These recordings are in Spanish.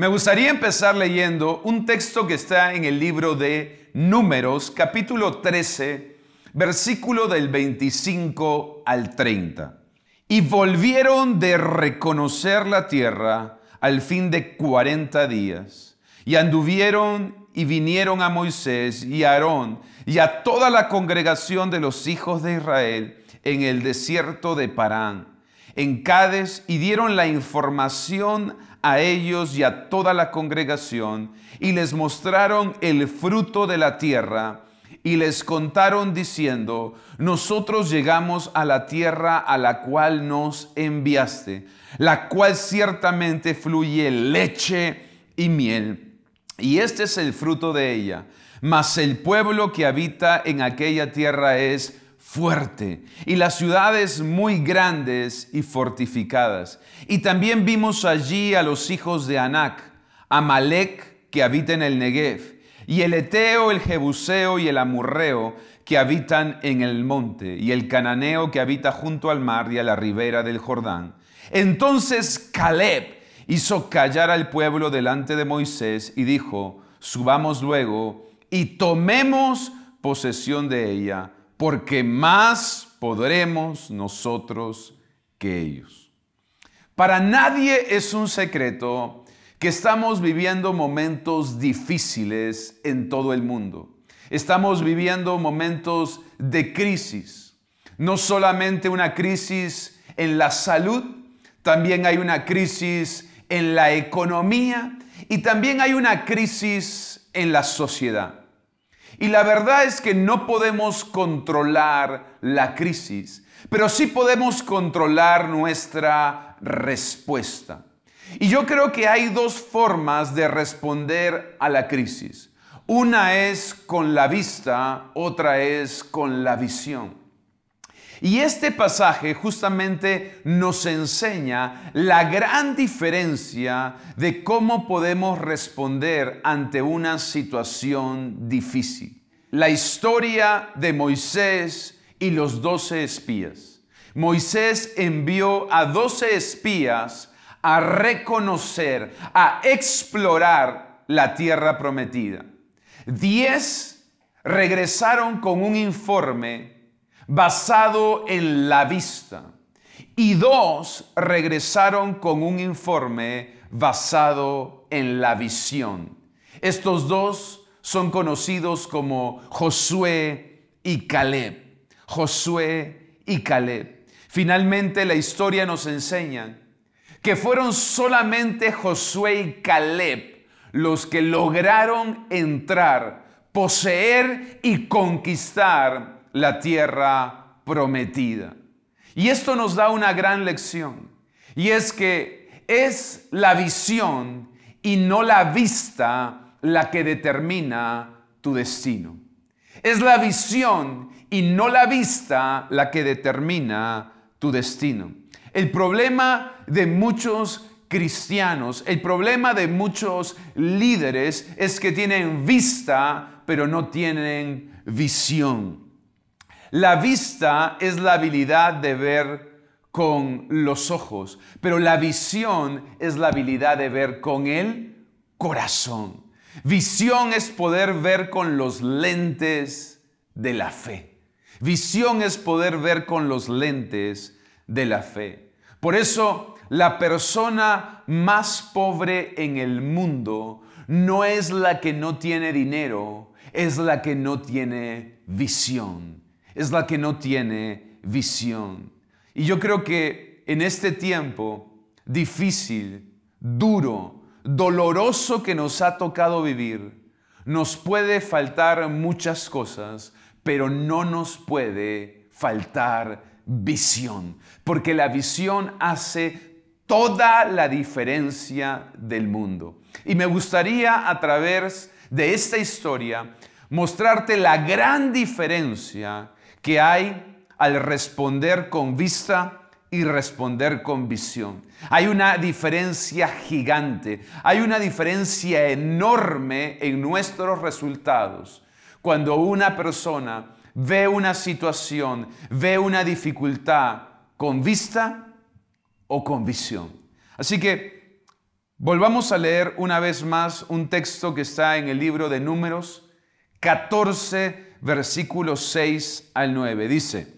Me gustaría empezar leyendo un texto que está en el libro de Números, capítulo 13, versículo del 25 al 30. Y volvieron de reconocer la tierra al fin de cuarenta días, y anduvieron y vinieron a Moisés y a Aarón y a toda la congregación de los hijos de Israel en el desierto de Parán, en Cades, y dieron la información a ellos y a toda la congregación, y les mostraron el fruto de la tierra, y les contaron diciendo, nosotros llegamos a la tierra a la cual nos enviaste, la cual ciertamente fluye leche y miel, y este es el fruto de ella. Mas el pueblo que habita en aquella tierra es fuerte y las ciudades muy grandes y fortificadas. Y también vimos allí a los hijos de Anac, Amalec que habita en el Negev, y el Eteo, el Jebuseo y el Amurreo que habitan en el monte, y el Cananeo que habita junto al mar y a la ribera del Jordán. Entonces Caleb hizo callar al pueblo delante de Moisés y dijo, subamos luego y tomemos posesión de ella porque más podremos nosotros que ellos. Para nadie es un secreto que estamos viviendo momentos difíciles en todo el mundo. Estamos viviendo momentos de crisis. No solamente una crisis en la salud, también hay una crisis en la economía y también hay una crisis en la sociedad. Y la verdad es que no podemos controlar la crisis, pero sí podemos controlar nuestra respuesta. Y yo creo que hay dos formas de responder a la crisis. Una es con la vista, otra es con la visión. Y este pasaje justamente nos enseña la gran diferencia de cómo podemos responder ante una situación difícil. La historia de Moisés y los doce espías. Moisés envió a doce espías a reconocer, a explorar la tierra prometida. Diez regresaron con un informe basado en la vista. Y dos regresaron con un informe basado en la visión. Estos dos son conocidos como Josué y Caleb. Josué y Caleb. Finalmente la historia nos enseña que fueron solamente Josué y Caleb los que lograron entrar, poseer y conquistar la tierra prometida. Y esto nos da una gran lección. Y es que es la visión y no la vista la que determina tu destino. Es la visión y no la vista la que determina tu destino. El problema de muchos cristianos, el problema de muchos líderes es que tienen vista, pero no tienen visión. La vista es la habilidad de ver con los ojos, pero la visión es la habilidad de ver con el corazón. Visión es poder ver con los lentes de la fe. Visión es poder ver con los lentes de la fe. Por eso la persona más pobre en el mundo no es la que no tiene dinero, es la que no tiene visión es la que no tiene visión. Y yo creo que en este tiempo difícil, duro, doloroso que nos ha tocado vivir, nos puede faltar muchas cosas, pero no nos puede faltar visión, porque la visión hace toda la diferencia del mundo. Y me gustaría a través de esta historia mostrarte la gran diferencia que hay al responder con vista y responder con visión. Hay una diferencia gigante, hay una diferencia enorme en nuestros resultados cuando una persona ve una situación, ve una dificultad con vista o con visión. Así que volvamos a leer una vez más un texto que está en el libro de números 14 versículos 6 al 9. Dice,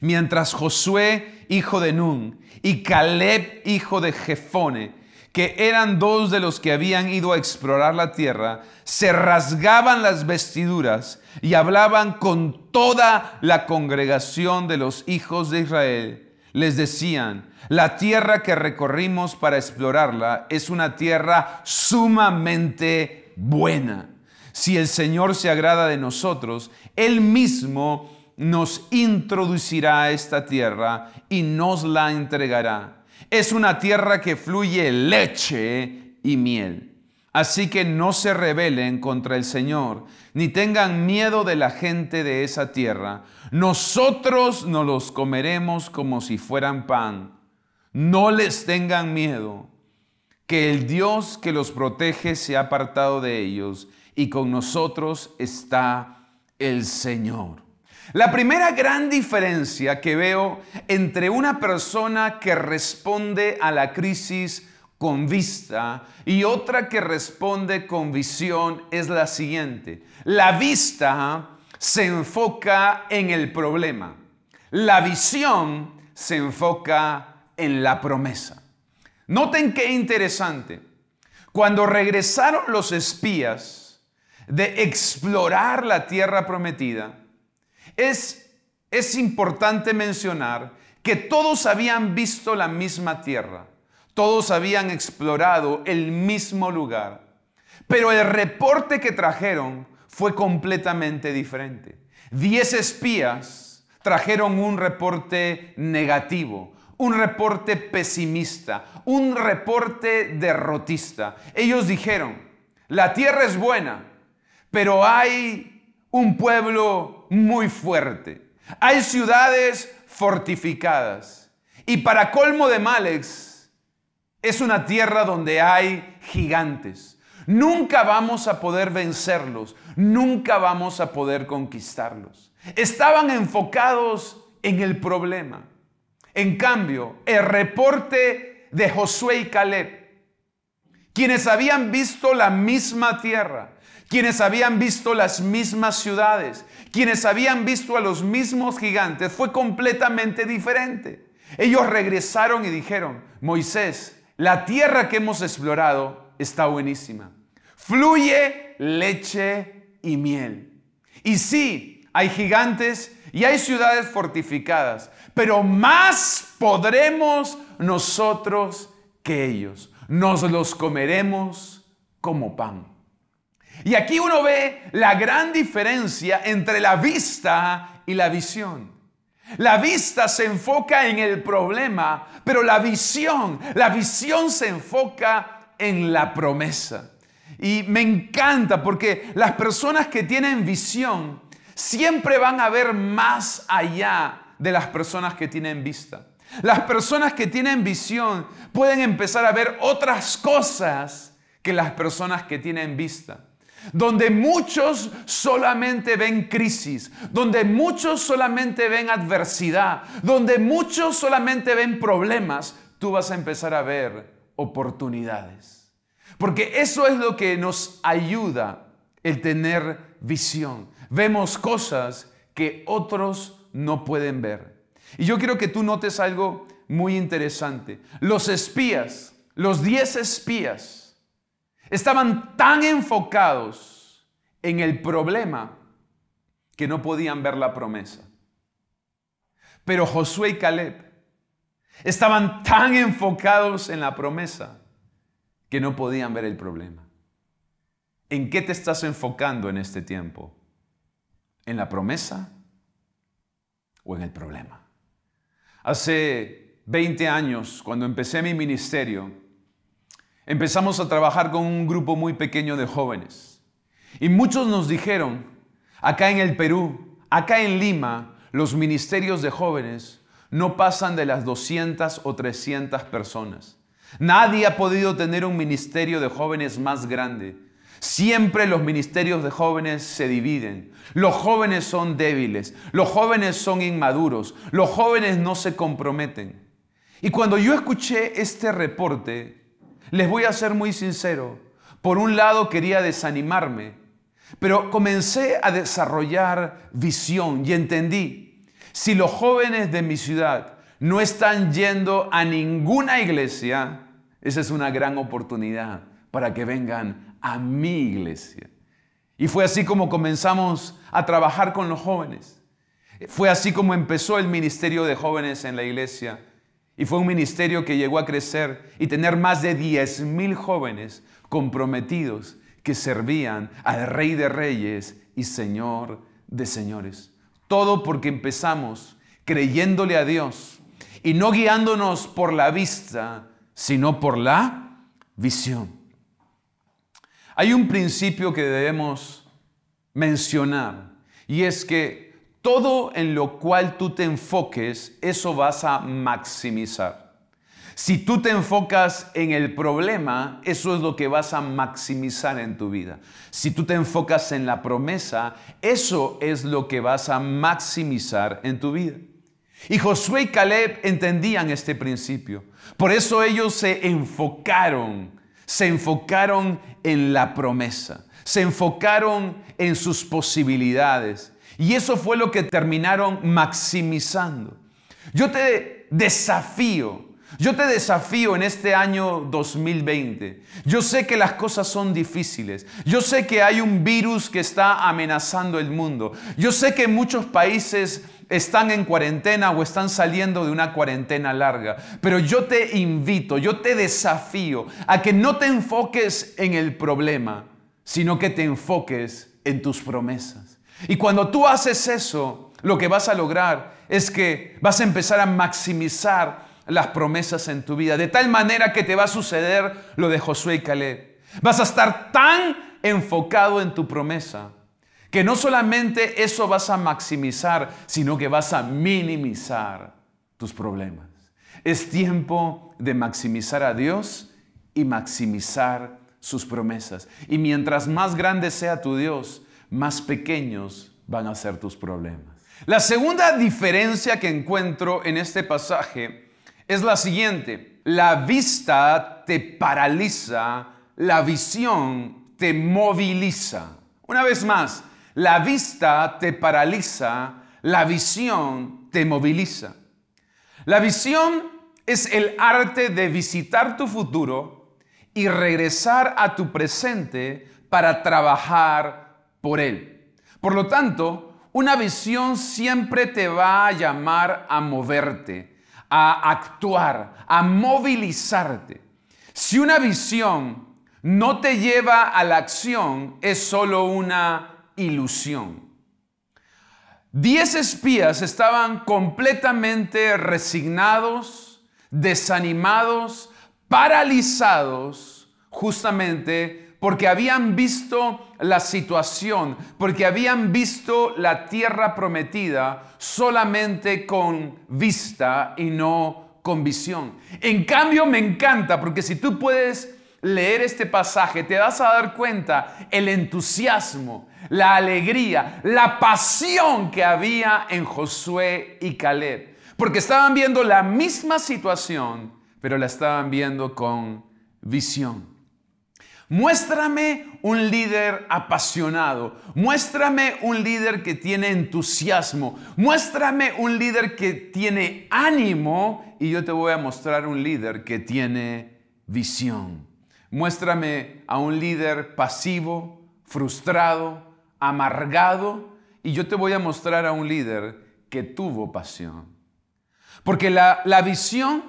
mientras Josué, hijo de Nun, y Caleb, hijo de Jefone, que eran dos de los que habían ido a explorar la tierra, se rasgaban las vestiduras y hablaban con toda la congregación de los hijos de Israel. Les decían, la tierra que recorrimos para explorarla es una tierra sumamente buena si el Señor se agrada de nosotros, Él mismo nos introducirá a esta tierra y nos la entregará. Es una tierra que fluye leche y miel. Así que no se rebelen contra el Señor, ni tengan miedo de la gente de esa tierra. Nosotros nos los comeremos como si fueran pan. No les tengan miedo, que el Dios que los protege se ha apartado de ellos y con nosotros está el Señor. La primera gran diferencia que veo entre una persona que responde a la crisis con vista y otra que responde con visión es la siguiente. La vista se enfoca en el problema. La visión se enfoca en la promesa. Noten qué interesante. Cuando regresaron los espías, de explorar la tierra prometida, es, importante mencionar que todos habían visto la misma tierra, todos habían explorado el mismo lugar, pero el reporte que trajeron fue completamente diferente. Diez espías trajeron un reporte negativo, un reporte pesimista, un reporte derrotista. Ellos dijeron, la tierra es buena, pero hay un pueblo muy fuerte. Hay ciudades fortificadas. Y para colmo de males, es una tierra donde hay gigantes. Nunca vamos a poder vencerlos, nunca vamos a poder conquistarlos. Estaban enfocados en el problema. En cambio, el reporte de Josué y Caleb, quienes habían visto la misma tierra, quienes habían visto las mismas ciudades, quienes habían visto a los mismos gigantes, fue completamente diferente. Ellos regresaron y dijeron, Moisés, la tierra que hemos explorado está buenísima. Fluye leche y miel. Y sí, hay gigantes y hay ciudades fortificadas, pero más podremos nosotros que ellos. Nos los comeremos como pan. Y aquí uno ve la gran diferencia entre la vista y la visión. La vista se enfoca en el problema, pero la visión, la visión se enfoca en la promesa. Y me encanta porque las personas que tienen visión siempre van a ver más allá de las personas que tienen vista. Las personas que tienen visión pueden empezar a ver otras cosas que las personas que tienen vista donde muchos solamente ven crisis, donde muchos solamente ven adversidad, donde muchos solamente ven problemas, tú vas a empezar a ver oportunidades. Porque eso es lo que nos ayuda el tener visión. Vemos cosas que otros no pueden ver. Y yo quiero que tú notes algo muy interesante. Los espías, los 10 espías, Estaban tan enfocados en el problema que no podían ver la promesa. Pero Josué y Caleb estaban tan enfocados en la promesa que no podían ver el problema. ¿En qué te estás enfocando en este tiempo? ¿En la promesa o en el problema? Hace 20 años, cuando empecé mi ministerio, empezamos a trabajar con un grupo muy pequeño de jóvenes. Y muchos nos dijeron, acá en el Perú, acá en Lima, los ministerios de jóvenes no pasan de las 200 o 300 personas. Nadie ha podido tener un ministerio de jóvenes más grande. Siempre los ministerios de jóvenes se dividen. Los jóvenes son débiles, los jóvenes son inmaduros, los jóvenes no se comprometen. Y cuando yo escuché este reporte, les voy a ser muy sincero. Por un lado quería desanimarme, pero comencé a desarrollar visión y entendí, si los jóvenes de mi ciudad no están yendo a ninguna iglesia, esa es una gran oportunidad para que vengan a mi iglesia. Y fue así como comenzamos a trabajar con los jóvenes. Fue así como empezó el ministerio de jóvenes en la iglesia. Y fue un ministerio que llegó a crecer y tener más de 10 mil jóvenes comprometidos que servían al Rey de Reyes y Señor de Señores. Todo porque empezamos creyéndole a Dios y no guiándonos por la vista, sino por la visión. Hay un principio que debemos mencionar y es que todo en lo cual tú te enfoques, eso vas a maximizar. Si tú te enfocas en el problema, eso es lo que vas a maximizar en tu vida. Si tú te enfocas en la promesa, eso es lo que vas a maximizar en tu vida. Y Josué y Caleb entendían este principio. Por eso ellos se enfocaron, se enfocaron en la promesa, se enfocaron en sus posibilidades y eso fue lo que terminaron maximizando. Yo te desafío, yo te desafío en este año 2020. Yo sé que las cosas son difíciles. Yo sé que hay un virus que está amenazando el mundo. Yo sé que muchos países están en cuarentena o están saliendo de una cuarentena larga. Pero yo te invito, yo te desafío a que no te enfoques en el problema, sino que te enfoques en tus promesas. Y cuando tú haces eso, lo que vas a lograr es que vas a empezar a maximizar las promesas en tu vida, de tal manera que te va a suceder lo de Josué y Caleb. Vas a estar tan enfocado en tu promesa que no solamente eso vas a maximizar, sino que vas a minimizar tus problemas. Es tiempo de maximizar a Dios y maximizar sus promesas. Y mientras más grande sea tu Dios, más pequeños van a ser tus problemas. La segunda diferencia que encuentro en este pasaje es la siguiente. La vista te paraliza, la visión te moviliza. Una vez más, la vista te paraliza, la visión te moviliza. La visión es el arte de visitar tu futuro y regresar a tu presente para trabajar por Él. Por lo tanto, una visión siempre te va a llamar a moverte, a actuar, a movilizarte. Si una visión no te lleva a la acción, es solo una ilusión. Diez espías estaban completamente resignados, desanimados, paralizados, justamente porque habían visto la situación, porque habían visto la tierra prometida solamente con vista y no con visión. En cambio, me encanta, porque si tú puedes leer este pasaje, te vas a dar cuenta el entusiasmo, la alegría, la pasión que había en Josué y Caleb, porque estaban viendo la misma situación, pero la estaban viendo con visión. Muéstrame un líder apasionado, muéstrame un líder que tiene entusiasmo, muéstrame un líder que tiene ánimo y yo te voy a mostrar un líder que tiene visión. Muéstrame a un líder pasivo, frustrado, amargado y yo te voy a mostrar a un líder que tuvo pasión. Porque la, visión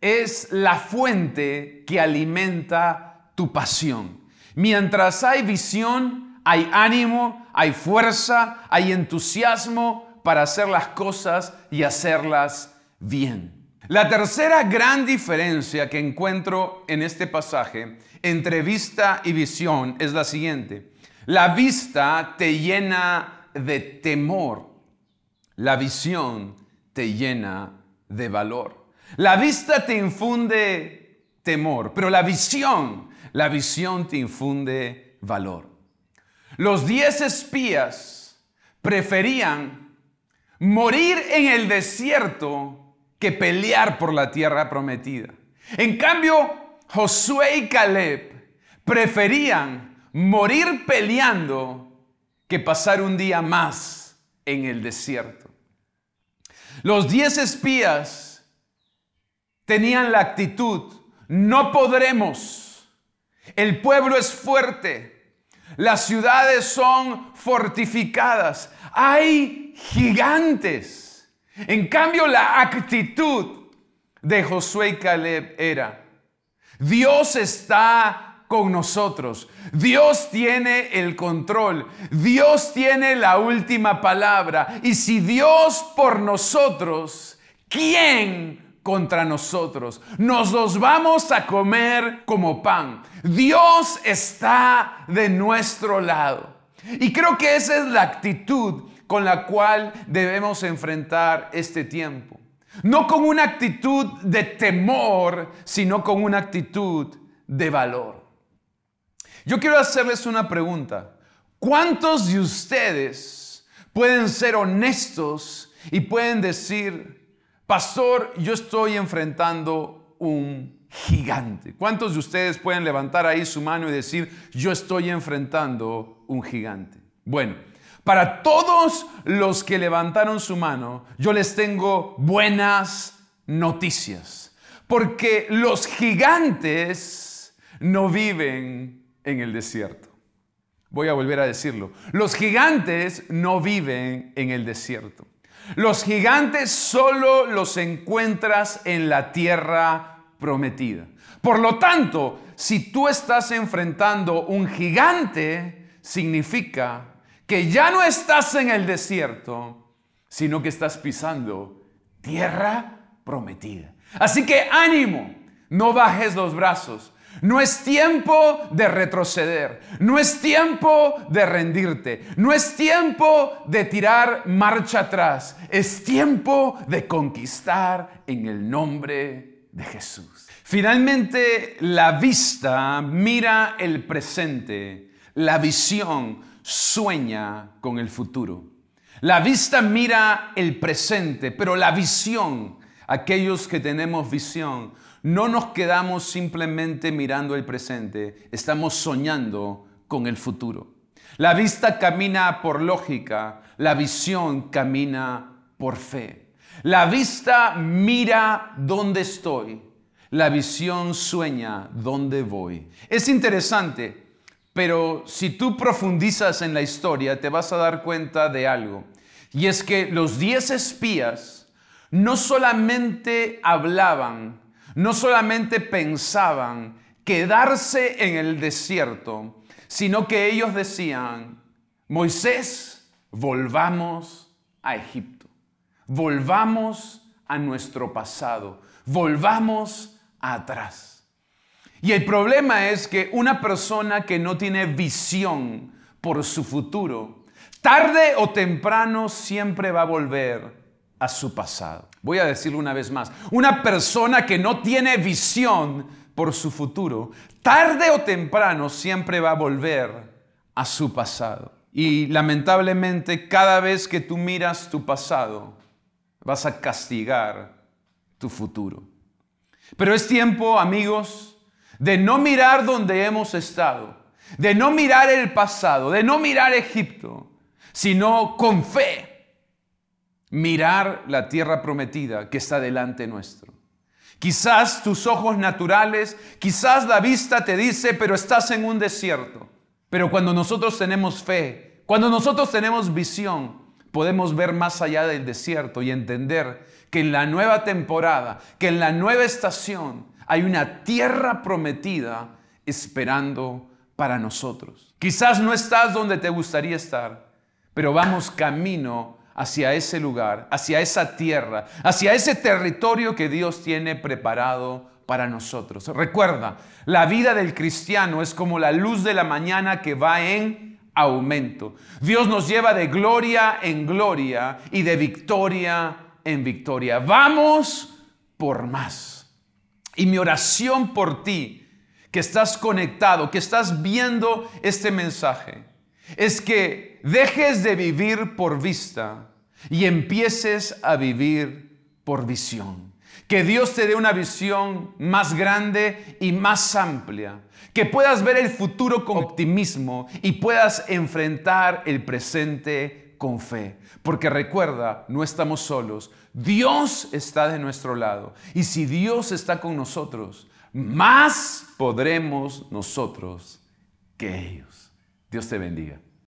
es la fuente que alimenta pasión. Mientras hay visión, hay ánimo, hay fuerza, hay entusiasmo para hacer las cosas y hacerlas bien. La tercera gran diferencia que encuentro en este pasaje entre vista y visión es la siguiente. La vista te llena de temor. La visión te llena de valor. La vista te infunde temor, pero la visión, la visión te infunde valor. Los diez espías preferían morir en el desierto que pelear por la tierra prometida. En cambio, Josué y Caleb preferían morir peleando que pasar un día más en el desierto. Los diez espías tenían la actitud no podremos. El pueblo es fuerte. Las ciudades son fortificadas. Hay gigantes. En cambio, la actitud de Josué y Caleb era, Dios está con nosotros. Dios tiene el control. Dios tiene la última palabra. Y si Dios por nosotros, ¿quién contra nosotros. Nos los vamos a comer como pan. Dios está de nuestro lado. Y creo que esa es la actitud con la cual debemos enfrentar este tiempo. No con una actitud de temor, sino con una actitud de valor. Yo quiero hacerles una pregunta. ¿Cuántos de ustedes pueden ser honestos y pueden decir, pastor, yo estoy enfrentando un gigante. ¿Cuántos de ustedes pueden levantar ahí su mano y decir, yo estoy enfrentando un gigante? Bueno, para todos los que levantaron su mano, yo les tengo buenas noticias, porque los gigantes no viven en el desierto. Voy a volver a decirlo. Los gigantes no viven en el desierto. Los gigantes solo los encuentras en la tierra prometida. Por lo tanto, si tú estás enfrentando un gigante, significa que ya no estás en el desierto, sino que estás pisando tierra prometida. Así que ánimo, no bajes los brazos, no es tiempo de retroceder, no es tiempo de rendirte, no es tiempo de tirar marcha atrás, es tiempo de conquistar en el nombre de Jesús. Finalmente, la vista mira el presente, la visión sueña con el futuro. La vista mira el presente, pero la visión, aquellos que tenemos visión, no nos quedamos simplemente mirando el presente, estamos soñando con el futuro. La vista camina por lógica, la visión camina por fe. La vista mira dónde estoy, la visión sueña dónde voy. Es interesante, pero si tú profundizas en la historia te vas a dar cuenta de algo. Y es que los diez espías no solamente hablaban no solamente pensaban quedarse en el desierto, sino que ellos decían, Moisés, volvamos a Egipto, volvamos a nuestro pasado, volvamos atrás. Y el problema es que una persona que no tiene visión por su futuro, tarde o temprano siempre va a volver a su pasado. Voy a decirlo una vez más. Una persona que no tiene visión por su futuro, tarde o temprano siempre va a volver a su pasado. Y lamentablemente cada vez que tú miras tu pasado, vas a castigar tu futuro. Pero es tiempo, amigos, de no mirar donde hemos estado, de no mirar el pasado, de no mirar Egipto, sino con fe mirar la tierra prometida que está delante nuestro. Quizás tus ojos naturales, quizás la vista te dice, pero estás en un desierto. Pero cuando nosotros tenemos fe, cuando nosotros tenemos visión, podemos ver más allá del desierto y entender que en la nueva temporada, que en la nueva estación, hay una tierra prometida esperando para nosotros. Quizás no estás donde te gustaría estar, pero vamos camino hacia ese lugar, hacia esa tierra, hacia ese territorio que Dios tiene preparado para nosotros. Recuerda, la vida del cristiano es como la luz de la mañana que va en aumento. Dios nos lleva de gloria en gloria y de victoria en victoria. Vamos por más. Y mi oración por ti, que estás conectado, que estás viendo este mensaje, es que dejes de vivir por vista y empieces a vivir por visión. Que Dios te dé una visión más grande y más amplia. Que puedas ver el futuro con optimismo y puedas enfrentar el presente con fe. Porque recuerda, no estamos solos. Dios está de nuestro lado. Y si Dios está con nosotros, más podremos nosotros que ellos. Dios te bendiga.